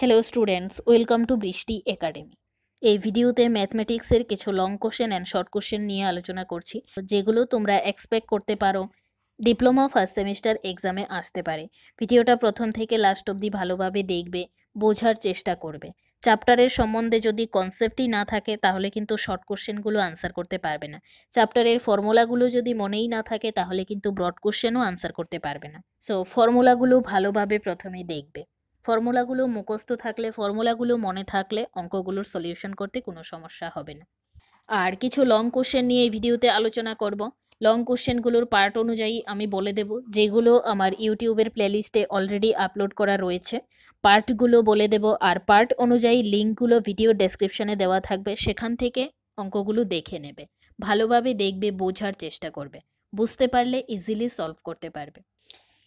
Hello students welcome to Brishti academy এই ভিডিওতে ম্যাথমেটিক্সের কিছু long question and short question নিয়ে আলোচনা করছি যেগুলো তোমরা এক্সপেক্ট করতে পারো ডিপ্লোমা ফার্স্ট সেমিস্টার এক্সামে আসতে পারে ভিডিওটা প্রথম থেকে লাস্ট অবধি ভালোভাবে দেখবে বোঝার চেষ্টা করবে চ্যাপ্টারের সম্বন্ধে যদি কনসেপ্টই না থাকে তাহলে কিন্তু শর্ট কোশ্চেনগুলো আনসার করতে পারবে না চ্যাপ্টারের ফর্মুলাগুলো যদি মনেই না থাকে তাহলে কিন্তু ব্রড কোশ্চেনও আনসার করতে পারবে না সো ফর্মুলাগুলো ভালোভাবে প্রথমে দেখবে ফর্মুলাগুলো মুখস্থ থাকলে ফর্মুলাগুলো মনে থাকলে অঙ্কগুলোর সলিউশন করতে কোনো সমস্যা হবে না আর কিছু লং কোশ্চেন নিয়ে এই ভিডিওতে আলোচনা করব লং কোশ্চেনগুলোর পার্ট অনুযায়ী আমি বলে দেব যেগুলো আমার ইউটিউবের প্লেলিস্টে অলরেডি আপলোড করা রয়েছে পার্টগুলো বলে দেব আর পার্ট অনুযায়ী লিঙ্কগুলো ভিডিও ডেসক্রিপশানে দেওয়া থাকবে সেখান থেকে অঙ্কগুলো দেখে নেবে ভালোভাবে দেখবে বোঝার চেষ্টা করবে বুঝতে পারলে ইজিলি সলভ করতে পারবে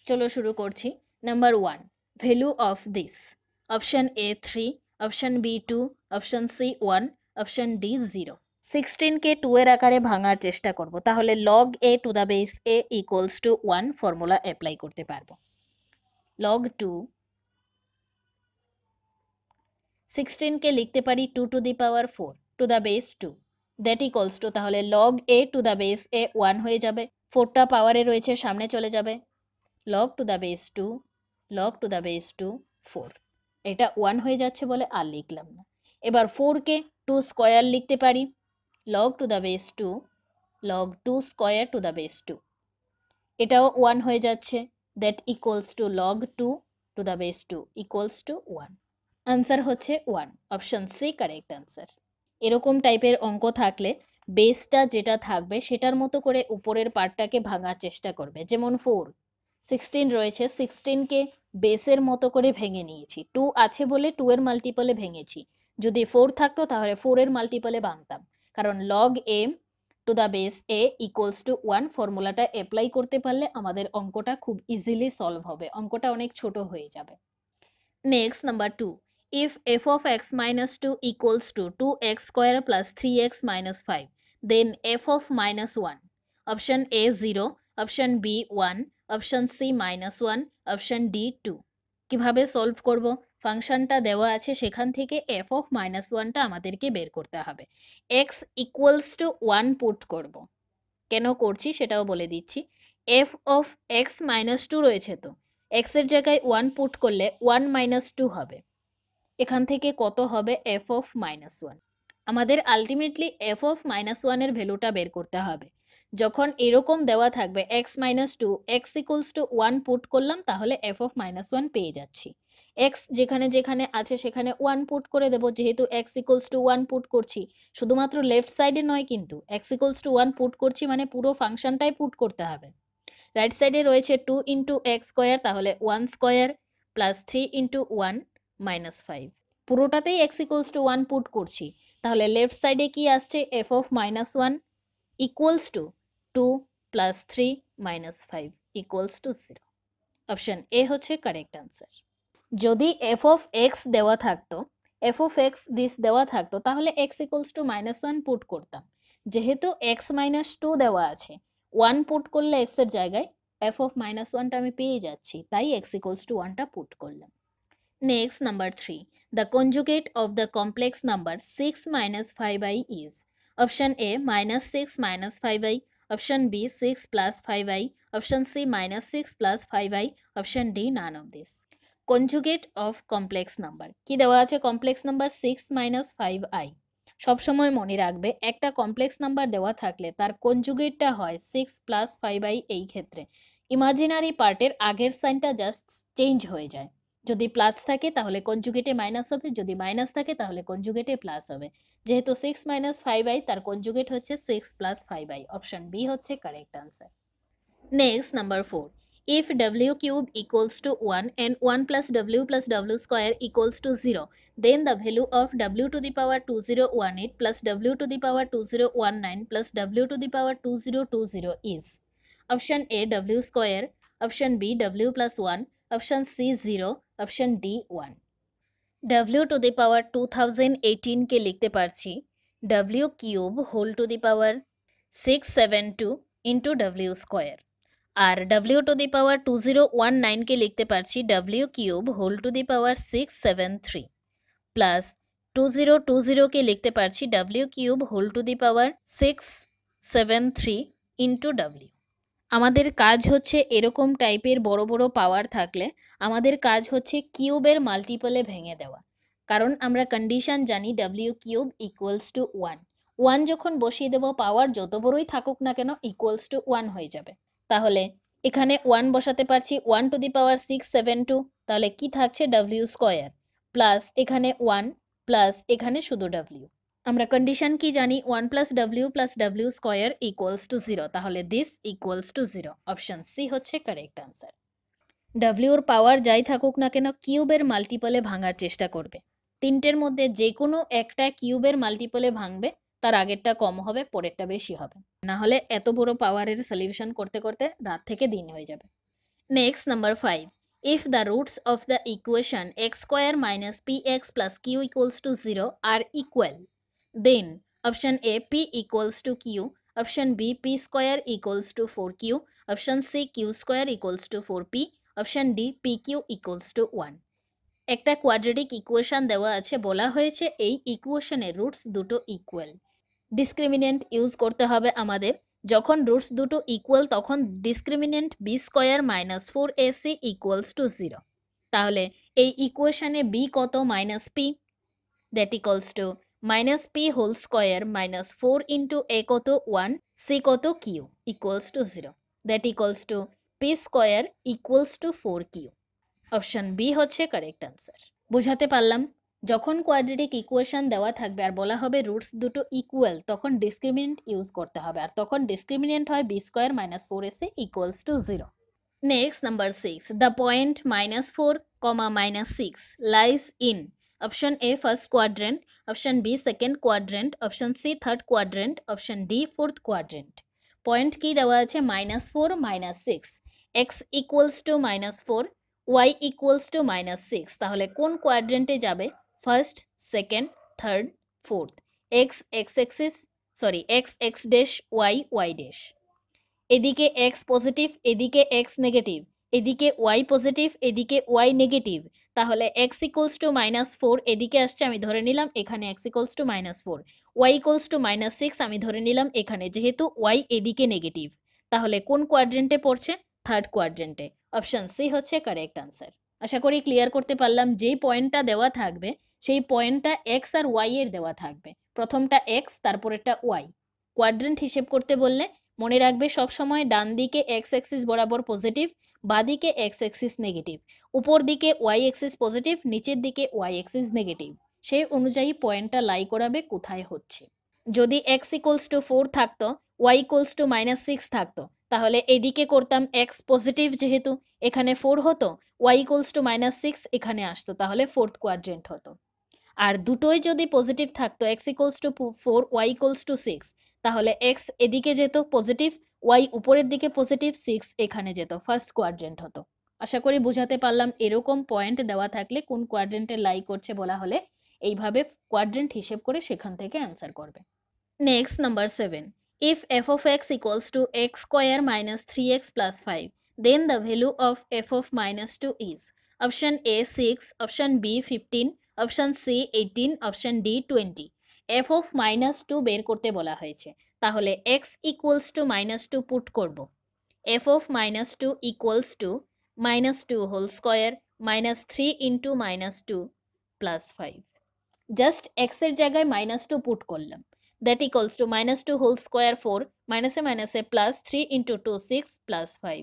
চলো শুরু করছি number one value of this? Option A 3, option B 2, option C 1, option D zero সিক্সটিনকে টু এর আকারে ভাঙার চেষ্টা করব তাহলে log A to the base A equals to one formula apply করতে পারবো লগ টু সিক্সটিনকে লিখতে পারি two to the power four to the base two that equals to তাহলে log A to the base A one হয়ে যাবে ফোরটা পাওয়ারে রয়েছে সামনে চলে যাবে log to the base two log to the base two four এটা ওয়ান হয়ে যাচ্ছে বলে আর লিখলাম না এবার ফোরকে টু স্কোয়ার লিখতে পারি log to the base two log two square to the base two এটাও ওয়ান হয়ে যাচ্ছে that equals to log two to the base two equals to one answer হচ্ছে one option C correct answer এরকম টাইপের অঙ্ক থাকলে বেসটা যেটা থাকবে সেটার মতো করে উপরের পার্টটাকে ভাঙার চেষ্টা করবে যেমন ফোর সিক্সটিন রয়েছে সিক্সটিনকে বেসের মতো করে ভেঙে নিয়েছি টু আছে বলে টু এর মাল্টিপলে ভেঙেছি যদি ফোর থাকতো তাহলে ফোরের মাল্টিপলে ভাঙতাম কারণ log M to the base A equals to one ফর্মুলাটা অ্যাপ্লাই করতে পারলে আমাদের অঙ্কটা খুব ইজিলি সলভ হবে অঙ্কটা অনেক ছোট হয়ে যাবে next number two if F of X minus two equals to two X square plus three X minus five then F of minus one option A zero option B one option C minus one option D two কীভাবে solve করব ফাংশানটা দেওয়া আছে সেখান থেকে F of minus ওয়ানটা আমাদেরকে বের করতে হবে X equals to one put করব কেন করছি সেটাও বলে দিচ্ছি F of X minus two রয়েছে তো এক্সের জায়গায় ওয়ান পুট করলে ওয়ান মাইনাস টু হবে এখান থেকে কত হবে এফ অফ মাইনাস ওয়ান আমাদের আলটিমেটলি এফ অফ মাইনাস ওয়ানের ভ্যালুটা বের করতে হবে যখন এরকম দেওয়া থাকবে X minus two X equals to one put করলাম তাহলে এফ অফ মাইনাস ওয়ান পেয়ে যাচ্ছি এক্স যেখানে যেখানে আছে সেখানে ওয়ান পুট করে দেব যেহেতু x equals to one put করছি শুধুমাত্র লেফট সাইডে নয় কিন্তু x equals to one put করছি মানে পুরো ফাংশনটাই পুট করতে হবে রাইট সাইডে রয়েছে টু ইন্টু এক্স স্কোয়ার তাহলে one square plus three into one minus five পুরোটাতেই X equals to one put করছি তাহলে লেফট সাইডে কি আসছে F of minus one equals to two plus three minus five equals to zero option A হচ্ছে correct answer যদি F of X দেওয়া থাকতো এফ অফ এক্স দিস দেওয়া থাকতো তাহলে X equals to minus one put করতাম যেহেতু x minus two দেওয়া আছে ওয়ান পুট করলে এক্সের জায়গায় এফ অফ মাইনাস ওয়ানটা আমি পেয়ে যাচ্ছি তাই এক্স ইকুয়ালস টু ওয়ানটা পুট করলাম next number three the conjugate of the complex number six minus five I is option A minus six minus five I option B six plus five I option C minus six plus five I option D none of this conjugate of complex number কি দেওয়া আছে complex number six minus five I সবসময় মনে রাখবে একটা complex number দেওয়া থাকলে তার কনজুগেটটা হয় সিক্স প্লাস ফাইভ আই এই ক্ষেত্রে ইমাজিনারি পার্টের আগের সাইনটা জাস্ট চেঞ্জ হয়ে যায় यदि प्लस থাকে তাহলে কনজুগেটে মাইনাস হবে যদি মাইনাস থাকে তাহলে কনজুগেটে প্লাস হবে যেহেতু 6 - 5i তার কনজুগেট হচ্ছে 6 + 5i অপশন B হচ্ছে correct answer next number 4 if w³ = 1 and 1 + w + w² = 0 then the value of w to the power 2018 + w to the power 2019 + w to the power 2020 is option A w² option B w + 1 option C 0 option D one W to the power two thousand এইটিনকে লিখতে পারছি W cube whole to the power six seven two into W square আর W to the power two zero one নাইনকে লিখতে পারছি W cube whole to the power six seven three plus two zero two জিরোকে লিখতে পারছি W cube whole to the power six seven three into W আমাদের কাজ হচ্ছে এরকম টাইপের বড় বড় পাওয়ার থাকলে আমাদের কাজ হচ্ছে কিউবের মাল্টিপলে ভেঙে দেওয়া কারণ আমরা কন্ডিশন জানি W cube equals to one one যখন বসিয়ে দেব পাওয়ার যত বড়ই থাকুক না কেন ইকুয়ালস টু ওয়ান হয়ে যাবে তাহলে এখানে ওয়ান বসাতে পারছি one to the power six seven two তাহলে কি থাকছে ডাব্লিউ স্কোয়ার প্লাস এখানে ওয়ান প্লাস এখানে শুধু ডাব্লিউ আমরা কন্ডিশন কি জানি one plus W plus W square equals to zero তাহলে this equals to zero option C হচ্ছে কারেক্ট আনসার ডাব্লিউর পাওয়ার যাই থাকুক না কেন কিউবের মাল্টিপলে ভাঙার চেষ্টা করবে তিনটের মধ্যে যে কোনো একটা কিউবের মাল্টিপলে ভাঙবে তার আগেরটা কম হবে পরেরটা বেশি হবে না হলে এত বড় পাওয়ারের সলিউশন করতে করতে রাত থেকে দিন হয়ে যাবে next number five if the roots of the equation X square minus P X plus Q equals to zero are equal then A P A two Q to B P square equals to four Q 4Q, C Q Q square to four P option D P Q equals to one একটা quadratic equation দেওয়া আছে বলা হয়েছে এই ইকুয়েশনের roots দুটো equal discriminant use করতে হবে আমাদের যখন রুটস দুটো ইকুয়াল তখন discriminant B square minus four A C equals to zero তাহলে এই ইকুয়েশনে বি কত minus P that equals to minus P whole square minus four into A কত ওয়ান সি কত Q equals to zero that equals to P square equals to four Q option B হচ্ছে correct answer বোঝাতে পারলাম যখন quadratic equation দেওয়া থাকবে আর বলা হবে রুটস দুটো ইকুয়াল তখন ডিসক্রিমিনেন্ট ইউজ করতে হবে আর তখন ডিসক্রিমিনেন্ট হয় B square minus four A C equals to zero next number six the point minus four comma minus six lies in option A first quadrant, option B second quadrant, option C third quadrant option D fourth quadrant. Point কি দেওয়া আছে minus four minus six X equals to minus four Y equals to minus six তাহলে কোন কোয়াড্রেন্টে যাবে first second third fourth X X axis sorry x X dash Y Y dash এদিকে X positive এদিকে X negative এদিকে Y positive এদিকে Y negative তাহলে X equals to minus four এদিকে আসছে আমি ধরে নিলাম এখানে X equals to minus four Y equals to minus six আমি ধরে নিলাম এখানে যেহেতু ওয়াই এদিকে নেগেটিভ তাহলে কোন কোয়াড্রেন্টে পড়ছে থার্ড কোয়াড্রেন্টে অপশান সি হচ্ছে কারেক্ট আনসার আশা করি ক্লিয়ার করতে পারলাম যেই পয়েন্টটা দেওয়া থাকবে সেই পয়েন্টটা এক্স আর ওয়াই এর দেওয়া থাকবে প্রথমটা এক্স তারপরেরটা ওয়াই কোয়াড্রেন্ট হিসেব করতে বললে মনে রাখবে সবসময় ডান দিকে এক্স এক্সিস বরাবর পজিটিভ বা দিকে এক্স এক্সিস নেগেটিভ উপর দিকে ওয়াই এক্সিস পজিটিভ নিচের দিকে ওয়াই এক্সিস নেগেটিভ সেই অনুযায়ী পয়েন্টটা লাই করাবে কোথায় হচ্ছে যদি এক্স ইকোলস টু ফোর থাকতো Y equals to minus six থাকতো তাহলে এদিকে করতাম এক্স পজিটিভ যেহেতু এখানে ফোর হতো Y equals to minus six এখানে আসতো তাহলে ফোর্থ কোয়াড্রেন্ট হতো আর দুটোই যদি পজিটিভ থাকতো X equals to four Y equals to six তাহলে এক্স এদিকে যেত পজিটিভ ওয়াই উপরের দিকে পজিটিভ সিক্স এখানে যেত ফার্স্ট কোয়ারজেন্ট হতো আশা করি বোঝাতে পারলাম এরকম পয়েন্ট দেওয়া থাকলে কোন কোয়ারজেন্টে লাই করছে বলা হলে এইভাবে কোয়ারজেন্ট হিসেব করে সেখান থেকে অ্যান্সার করবে next number seven if F of X equals to X square minus three X plus five then the value of F of minus two is option A six option B fifteen option C eighteen option D twenty F of minus two বের করতে বলা হয়েছে তাহলে X equals to minus two put করব F of minus two equals to minus two whole square minus three into minus two plus five just এক্সের জায়গায় minus two put করলাম that equals to minus two whole square four মাইনাসে মাইনাসে plus three into two six plus five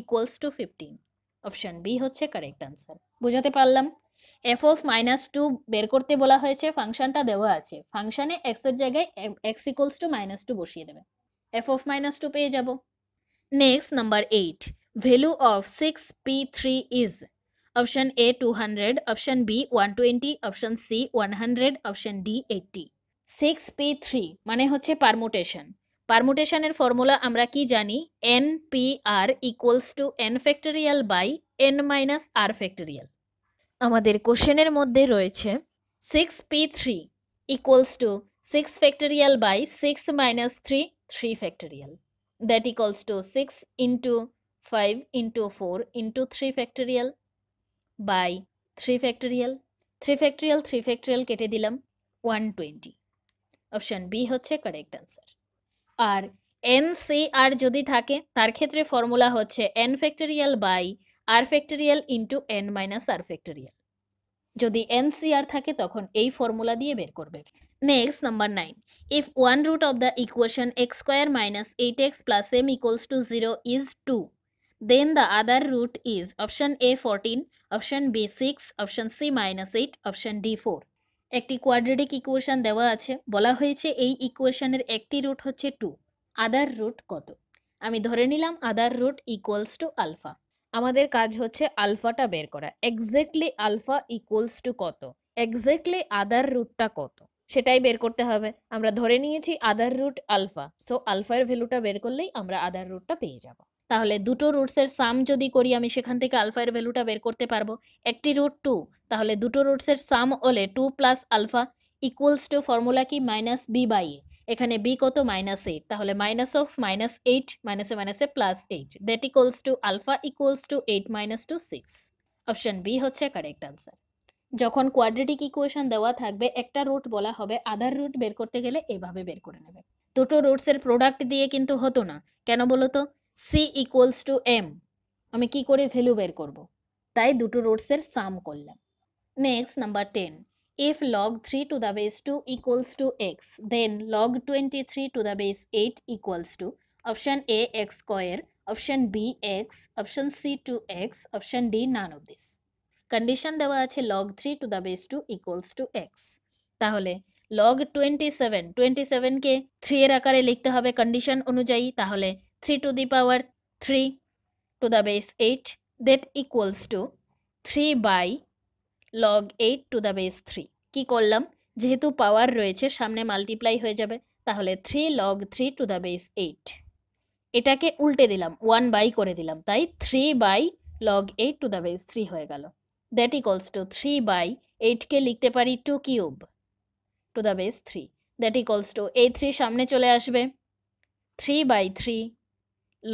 equals to fifteen option B হচ্ছে correct answer বোঝাতে পারলাম F of minus two বের করতে বলা হয়েছে ফাংশনটা দেওয়া আছে ফাংশানে এক্সের জায়গায় X equals to minus two বসিয়ে দেবে এফ অফ মাইনাস টু পেয়ে যাব next number eight value of six P three is option A two hundred option B one twenty option C one hundred option D eighty six P three মানে হচ্ছে permutation পারমুটেশনের formula আমরা কি জানি N P R equals to N factorial by N minus R factorial আমাদের কোশ্চেনের মধ্যে রয়েছে six P three equals to six factorial by six minus three three factorial that equals to six into five into four into three factorial by three factorial three factorial three factorial কেটে দিলাম one twenty option B হচ্ছে correct answer আর N C R যদি থাকে তার ক্ষেত্রে formula হচ্ছে N factorial by R factorial into N minus R factorial যদি এন সিআর থাকে তখন এই ফর্মুলা দিয়ে বের করবে next number nine if one root of the equation X square minus eight X plus M equals to zero is two then the other root is option A fourteen option B six option C minus eight option D four একটি quadratic equation দেওয়া আছে বলা হয়েছে এই ইকুয়েশনের একটি root হচ্ছে to other root কত আমি ধরে নিলাম other root equals to alpha আমাদের কাজ হচ্ছে আলফাটা বের করা এক্স্যাক্টলি আলফা ইকুয়ালস টু কত এক্স্যাক্টলি আদার রুটটা কত সেটাই বের করতে হবে আমরা ধরে নিয়েছি আদার রুট আলফা সো আলফার ভ্যালুটা বের করলেই আমরা আদার রুটটা পেয়ে যাব তাহলে দুটো রুটসের সাম যদি করি আমি সেখান থেকে আলফার ভ্যালুটা বের করতে পারবো একটি রুট টু তাহলে দুটো রুটসের সাম হলে two plus alpha equals to formula কি মাইনাস বি বাই এ এখানে বি কত মাইনাস এইট তাহলে মাইনাস অফ মাইনাস এইট মাইনাসে মাইনাসে plus eight that equals to alpha equals to eight minus two six option B হচ্ছে correct answer যখন quadratic equation দেওয়া থাকবে একটা রুট বলা হবে আধার রুট বের করতে গেলে এভাবে বের করে নেবে দুটো রুটসের প্রোডাক্ট দিয়ে কিন্তু হতো না কেন বলো তো সি ইকুয়ালস টু এম আমি কি করে ভ্যালু বের করব তাই দুটো রুটসের সাম করলাম next number ten if log 3 to the base 2 equals to x, then log 23 to the base 8 equals to option A x square, option B x, option C 2x, option D none of this. Condition দেওয়া আছে log three to the base two equals to X তাহলে log twenty seven twenty সেভেনকে three এর আকারে লিখতে হবে condition অনুযায়ী তাহলে three to the power three to the base eight that equals to three by log eight to the base three কী করলাম যেহেতু পাওয়ার রয়েছে সামনে মাল্টিপ্লাই হয়ে যাবে তাহলে three log three to the base eight এটাকে উল্টে দিলাম ওয়ান বাই করে দিলাম তাই three by log eight to the base three হয়ে গেল that equals to three by এইটকে লিখতে পারি two cube to the base three that equals to এই থ্রি সামনে চলে আসবে three by three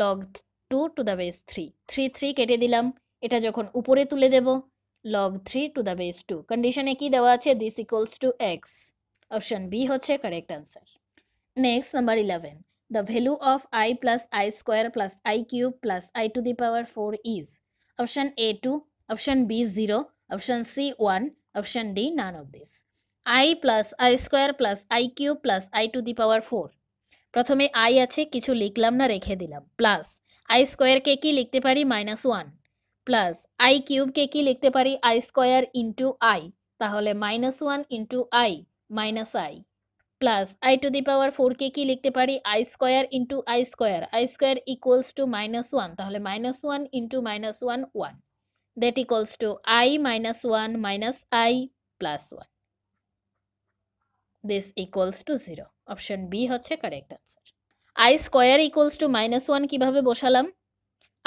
log two to the base three three three কেটে দিলাম এটা যখন উপরে তুলে দেবো log three to the base two কন্ডিশনে কি দেওয়া আছে this equals to X option B হচ্ছে correct answer next number eleven the value of I plus I square plus I cube plus I to the power four is option A two option B zero option C one option D none of this I plus I square plus I cube plus I to the power four প্রথমে I আছে কিছু লিখলাম না রেখে দিলাম plus I স্কোয়ারকে কি লিখতে পারি মাইনাস ওয়ান প্লাস আই কিউবকে কি লিখতে পারি আই স্কোয়ার ইন্টু আই তাহলে minus one into I minus I plus I to the power ফোরকে কি লিখতে পারি I square into I square I square equals to minus one তাহলে minus one into minus one one that equals to I minus one minus I plus one this equals to zero option B হচ্ছে correct answer I square equals to minus one কীভাবে বসালাম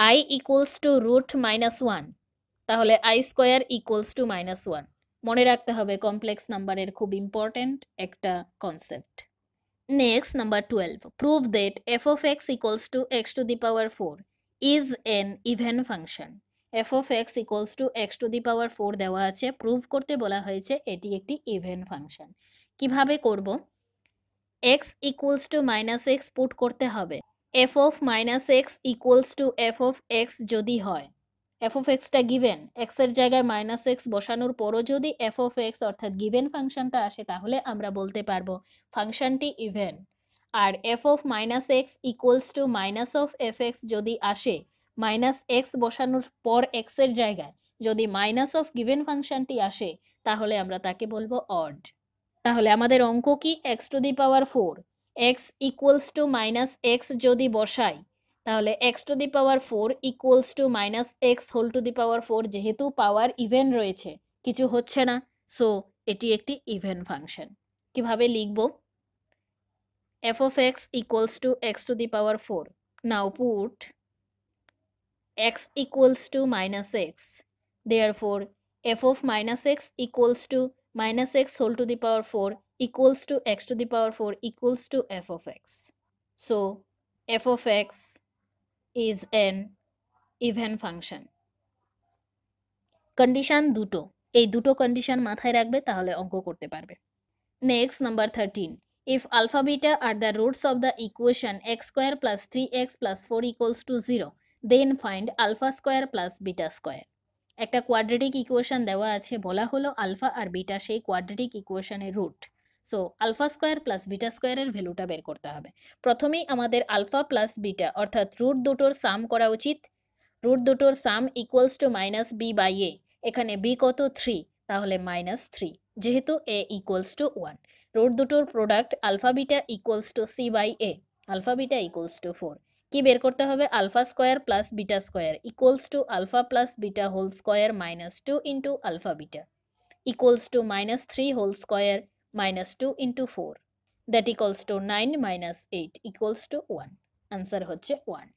I equals to root minus one তাহলে I square equals to minus one মনে রাখতে হবে complex নাম্বারের খুব important একটা concept next number twelve prove that F of X equals to X to the power four is an even function F of X equals to X to the power four দেওয়া আছে prove করতে বলা হয়েছে এটি একটি even function কিভাবে করব X equals to minus X put করতে হবে F of minus X equals to F of X যদি হয় এফ অফ এক্সটা গিভেন এক্সের জায়গায় মাইনাস এক্স বসানোর পরও যদি এফ অফ এক্স অর্থাৎ গিভেন ফাংশনটা আসে তাহলে আমরা বলতে পারবো ফাংশনটি ইভেন আর F of minus X equals to minus of F X যদি আসে মাইনাস এক্স বসানোর পর এক্সের জায়গায় যদি মাইনাস অফ গিভেন ফাংশনটি আসে তাহলে আমরা তাকে বলবো অড তাহলে আমাদের অঙ্ক কি X to the power four X equals to minus X যদি বসাই তাহলে X to the power four equals to minus X whole to the power four যেহেতু পাওয়ার ইভেন রয়েছে কিছু হচ্ছে না সো এটি একটি ইভেন ফাংশন কিভাবে লিখব F of X equals to X to the power four now put X equals to minus X there four F of minus X equals to minus X whole to the power four equals to x to the power 4 equals to f of x. So f of x is an even function. Condition দুটো এই দুটো condition মাথায় রাখবে তাহলে অঙ্ক করতে পারবে next number thirteen if alpha beta are the roots of the equation X square plus three X plus four equals to zero then find alpha square plus beta square একটা কোয়াড্রেটিক ইকুয়েশন দেওয়া আছে বলা হলো alpha আর beta সেই quadratic ইকুয়েশনের root so alpha square plus beta স্কোয়ারের ভ্যালুটা বের করতে হবে প্রথমেই আমাদের আলফা প্লাস বিটা অর্থাৎ রুট দুটোর সাম করা উচিত রুট দুটোর সাম equals to minus B by A এখানে বি কত থ্রি তাহলে মাইনাস থ্রি যেহেতু A equals to one root দুটোর product alpha beta equals to C by A alpha beta equals to four কি বের করতে হবে alpha square plus beta square equals to alpha plus beta whole square minus two into alpha beta equals to minus three whole square minus 2 into 4 that equals to 9 minus 8 equals to 1 answer হচ্ছে 1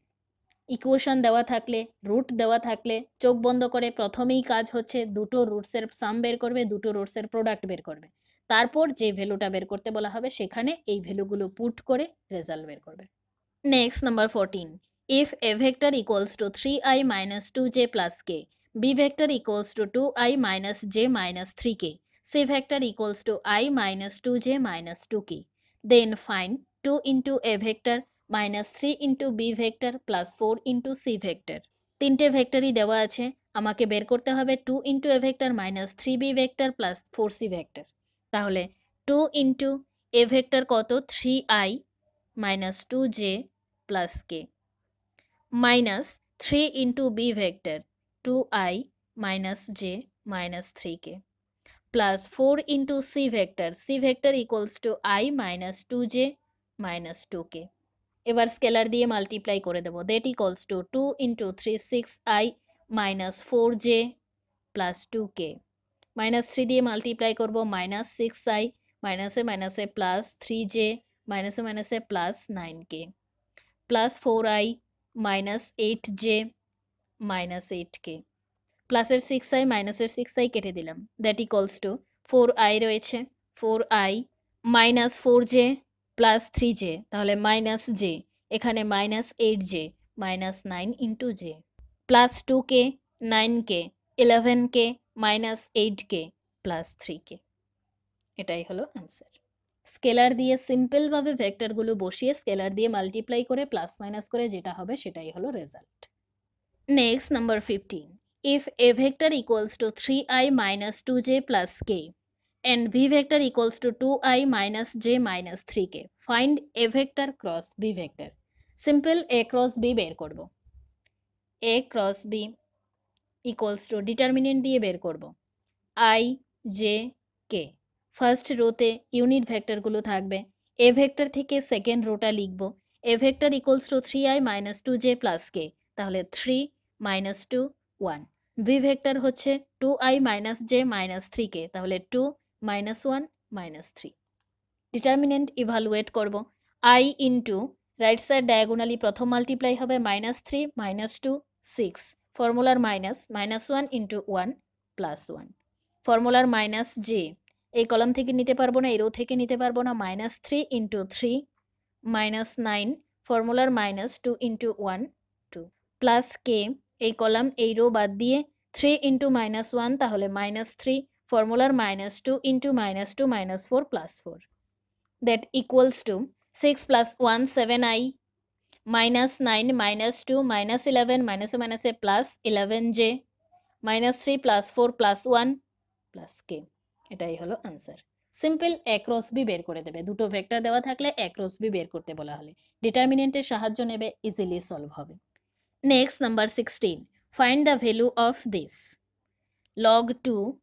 equation দেওয়া থাকলে root দেওয়া থাকলে চোখ বন্ধ করে প্রথমেই কাজ হচ্ছে দুটো রুটসের সাম বের করবে দুটো রুটসের প্রোডাক্ট বের করবে তারপর যে ভ্যালুটা বের করতে বলা হবে সেখানে এই ভ্যালুগুলো পুট করে রেজাল্ট বের করবে next number fourteen if A vector equals to three I minus two J plus K B vector equals to two I minus J minus three K c vector equals to i minus 2j minus 2k. Then find 2 into a vector minus 3 into b vector plus 4 into c vector. তিনটে ভেক্টরই দেওয়া আছে আমাকে বের করতে হবে two into A vector minus three B vector plus four C vector তাহলে two into A vector কত three I minus two J plus K minus three into B vector two I minus J minus three K plus 4 into c vector c vector equals to i minus 2j minus 2k এবার scalar দিয়ে multiply করে দেবো that equals to two into three six I minus four J plus two K minus three দিয়ে multiply করবো minus six I মাইনাসে মাইনাসে plus three J মাইনাসে মাইনাসে plus nine K plus four I minus eight J minus eight K প্লাসের six I মাইনাসের six I কেটে দিলাম that equals to four I রয়েছে four I minus four J plus three J তাহলে minus J এখানে minus eight J minus nine into J plus two K nine K eleven K minus eight K plus three K এটাই হলো answer scalar দিয়ে সিম্পলভাবে ভেক্টরগুলো বসিয়ে scalar দিয়ে multiply করে plus minus করে যেটা হবে সেটাই হলো result next number fifteen if a vector equals to 3i minus 2j plus k and v vector equals to 2i minus j minus 3k find a vector cross b vector simple a cross b বের করব a cross b equals to determinant দিয়ে বের করব i j k first রোতে unit ভেক্টরগুলো থাকবে A vector থেকে second রোটা লিখব A vector equals to three I minus two J plus K তাহলে three minus two one B vector হচ্ছে two I minus J minus three K তাহলে two minus one minus three determinant evaluate করব I into right side diagonally প্রথম multiply হবে minus three minus two six ফর্মুলার minus minus one into one plus one ফর্মুলার minus J এই column থেকে নিতে পারবো না এরও থেকে নিতে পারবো না minus three into three minus nine ফর্মুলার minus two into one two plus K এই কলাম এই রো বাদ দিয়ে থ্রি ইন্টু মাইনাস ওয়ান তাহলে মাইনাস থ্রি ফর্মুলার minus two into minus two minus four plus four that equals to six plus one seven I minus nine minus two minus eleven মাইনাসে মাইনাসে plus eleven J minus three plus four plus one plus K এটাই হলো answer simple across B বের করে দেবে দুটো vector দেওয়া থাকলে অ্যাক্রস বি বের করতে বলা হলে ডিটারমিনেন্টের সাহায্য নেবে ইজিলি সলভ হবে Next, number 16. Find the value of this. Log 2,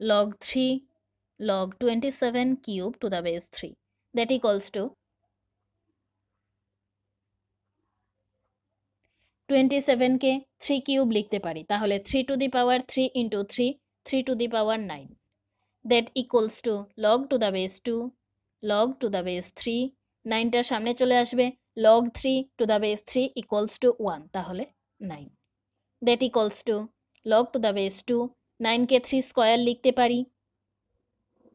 log 3, log 27 cube to the base 3. That equals to 27কে থ্রি কিউব লিখতে পারি তাহলে three to the power three into three three to the power nine that equals to log to the base two log to the base three নাইনটার সামনে চলে আসবে log 3 to the base 3 equals to 1 তাহলে 9 that equals to log to the base 2 9 9কে 3 square লিখতে পারি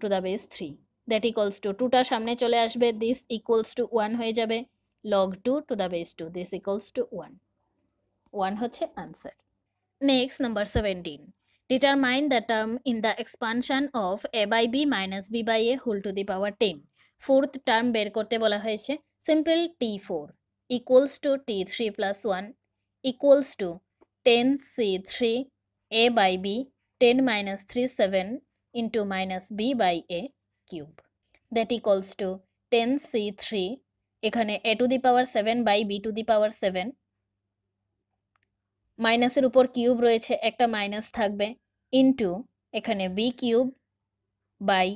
to the base 3 that equals to 2 2টা সামনে চলে আসবে this equals to 1 হয়ে যাবে log 2 to the base 2 this equals to 1 1 হচ্ছে answer next number 17 determine the term in the expansion of a by b minus b by a whole to the power 10 fourth term বের করতে বলা হয়েছে Simple T4 equals to T3 plus 1 equals to 10C3 A by B 10 minus 3 7 into minus B by A cube that equals to 10C3 এখানে A to the power seven by B to the power seven মাইনাসের উপর cube রয়েছে একটা minus থাকবে into এখানে B cube by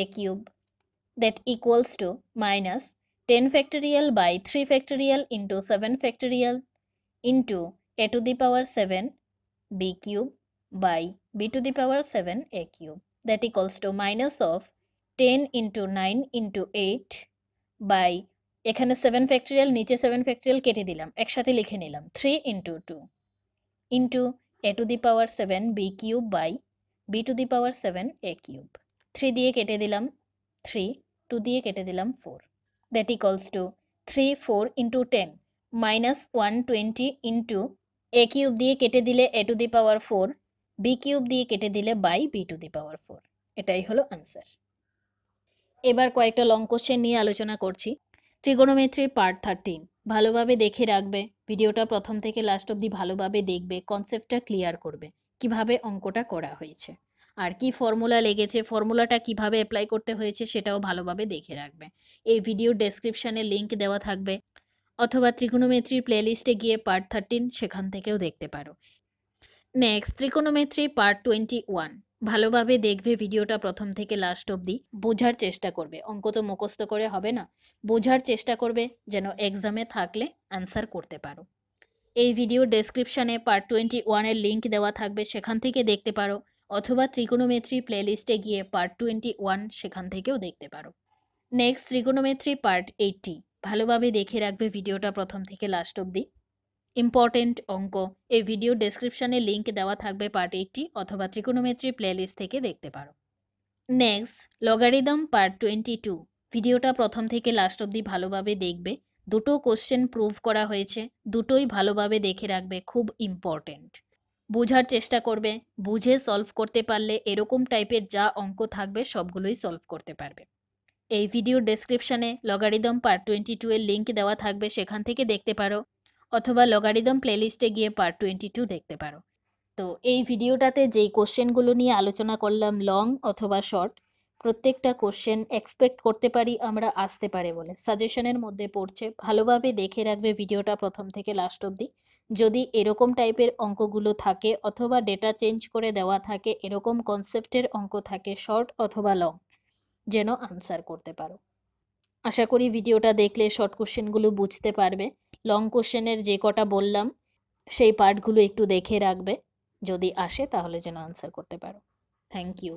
A cube that equals to minus 10 factorial by 3 factorial into 7 factorial into a to the power 7 b cube by b to the power 7 a cube that equals to minus of 10 into 9 into 8 by এখানে 7 factorial নিচে 7 factorial কেটে দিলাম একসাথে লিখে নিলাম 3 into 2 into a to the power 7 b cube by b to the power 7 a cube 3 দিয়ে কেটে দিলাম 3 2 দিয়ে কেটে দিলাম 4 that equals to 3 4 into ten minus one twenty into A cube দিয়ে কেটে দিলে A to the power four B cube দিয়ে কেটে দিলে by B to the power four এটাই হলো আনসার এবার কয়েকটা লং কোশ্চেন নিয়ে আলোচনা করছি ত্রিগোনোমেট্রি পার্ট থার্টিন ভালোভাবে দেখে রাখবে ভিডিওটা প্রথম থেকে লাস্ট অবধি ভালোভাবে দেখবে কনসেপ্টটা ক্লিয়ার করবে কিভাবে অঙ্কটা করা হয়েছে আর কি ফর্মুলা লেগেছে ফর্মুলাটা কিভাবে অ্যাপ্লাই করতে হয়েছে সেটাও ভালোভাবে দেখে রাখবে এই ভিডিও ডেসক্রিপশানে লিংক দেওয়া থাকবে অথবা ত্রিকোণমেত্রির প্লেলিস্টে গিয়ে পার্ট থার্টিন সেখান থেকেও দেখতে পারো next trigonometry part twenty one ভালোভাবে দেখবে ভিডিওটা প্রথম থেকে লাস্ট অবধি বোঝার চেষ্টা করবে অঙ্ক তো মুখস্থ করে হবে না বোঝার চেষ্টা করবে যেন এক্সামে থাকলে অ্যান্সার করতে পারো এই ভিডিও ডেসক্রিপশানে পার্ট টোয়েন্টি ওয়ানের লিঙ্ক দেওয়া থাকবে সেখান থেকে দেখতে পারো অথবা ত্রিকোণমেত্রি প্লেলিস্টে গিয়ে পার্ট টোয়েন্টি ওয়ান সেখান থেকেও দেখতে পারো নেক্সট ত্রিকোণমেত্রি পার্ট এইটটি ভালোভাবে দেখে রাখবে ভিডিওটা প্রথম থেকে লাস্ট অবধি ইম্পর্টেন্ট অঙ্ক এই ভিডিও ডেসক্রিপশানে লিঙ্ক দেওয়া থাকবে পার্ট এইটটি অথবা ত্রিকোণমেত্রি প্লেলিস্ট থেকে দেখতে পারো next logarithm part twenty two ভিডিওটা প্রথম থেকে লাস্ট অবধি ভালোভাবে দেখবে দুটো কোশ্চেন প্রুভ করা হয়েছে দুটোই ভালোভাবে দেখে রাখবে খুব ইম্পর্টেন্ট বোঝার চেষ্টা করবে বুঝে সলভ করতে পারলে এরকম টাইপের যা অঙ্ক থাকবে সবগুলোই সলভ করতে পারবে এই ভিডিও ডেসক্রিপশানে লগারিদম পার্ট টোয়েন্টি টু এর লিঙ্ক দেওয়া থাকবে সেখান থেকে দেখতে পারো অথবা লগারিদম প্লেলিস্টে গিয়ে পার্ট টোয়েন্টি টু দেখতে পারো তো এই ভিডিওটাতে যেই কোশ্চেনগুলো নিয়ে আলোচনা করলাম লং অথবা শর্ট প্রত্যেকটা কোশ্চেন এক্সপেক্ট করতে পারি আমরা আসতে পারে বলে সাজেশনের মধ্যে পড়ছে ভালোভাবে দেখে রাখবে ভিডিওটা প্রথম থেকে লাস্ট অবধি যদি এরকম টাইপের অঙ্কগুলো থাকে অথবা ডেটা চেঞ্জ করে দেওয়া থাকে এরকম কনসেপ্টের অঙ্ক থাকে শর্ট অথবা লং যেন আনসার করতে পারো আশা করি ভিডিওটা দেখলে শর্ট কোশ্চেনগুলো বুঝতে পারবে লং কোশ্চেনের যে কটা বললাম সেই পার্টগুলো একটু দেখে রাখবে যদি আসে তাহলে যেন আনসার করতে পারো থ্যাংক ইউ